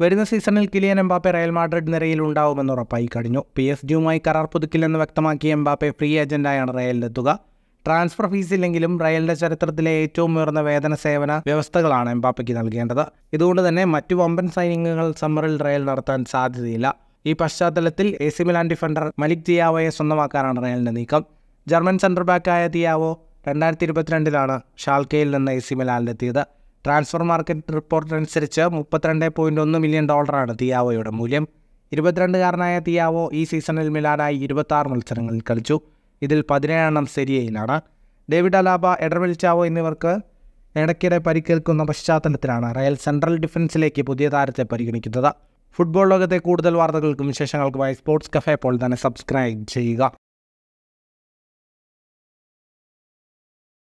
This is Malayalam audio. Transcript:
വരുന്ന സീസണിൽ കിലിയൻ എംബാപ്പെ റയൽ മാഡ്രിഡ് നിരയിൽ ഉണ്ടാവുമെന്ന് ഉറപ്പായി കഴിഞ്ഞു പി എസ് ജിയുമായി കരാർ പുതുക്കില്ലെന്ന് വ്യക്തമാക്കി എംബാപ്പെ ഫ്രീ ഏജന്റായാണ് റയലിലെത്തുക ട്രാൻസ്ഫർ ഫീസ് ഇല്ലെങ്കിലും റയലിന്റെ ചരിത്രത്തിലെ ഏറ്റവും ഉയർന്ന വേതന സേവന വ്യവസ്ഥകളാണ് എംബാപ്പയ്ക്ക് നൽകേണ്ടത് ഇതുകൊണ്ട് തന്നെ മറ്റു വമ്പൻ സൈനികങ്ങൾ സമ്മറിൽ റയൽ നടത്താൻ സാധ്യതയില്ല ഈ പശ്ചാത്തലത്തിൽ A C Milan defender Malick തിയാവോയെ സ്വന്തമാക്കാനാണ് റയലിന്റെ നീക്കം ജർമ്മൻ സെൻറ്റർ ബാക്കായ തിയാവോ രണ്ടായിരത്തി ഇരുപത്തിരണ്ടിലാണ് ഷാൽക്കയിൽ നിന്ന് എ സി മിലാനിലെത്തിയത് ട്രാൻസ്ഫർ മാർക്കറ്റ് റിപ്പോർട്ട് അനുസരിച്ച് മുപ്പത്തിരണ്ട് പോയിൻറ്റ് ഒന്ന് മില്യൺ ഡോളറാണ് തിയാവോയുടെ മൂല്യം ഇരുപത്തിരണ്ടുകാരനായ തിയാവോ ഈ സീസണിൽ മിലാനായി ഇരുപത്താറ് മത്സരങ്ങളിൽ കളിച്ചു ഇതിൽ പതിനേഴെണ്ണം സെരിയയിലാണ് ഡേവിഡ് അലാബ എഡർവിൽ ചാവോ എന്നിവർക്ക് ഇടയ്ക്കിടെ പരിക്കേൽക്കുന്ന പശ്ചാത്തലത്തിലാണ് റയൽ സെൻട്രൽ ഡിഫൻസിലേക്ക് പുതിയ താരത്തെ പരിഗണിക്കുന്നത് ഫുട്ബോൾ ലോകത്തെ കൂടുതൽ വാർത്തകൾക്കും വിശേഷങ്ങൾക്കുമായി സ്പോർട്സ് കഫേ പോൾ തന്നെ സബ്സ്ക്രൈബ് ചെയ്യുക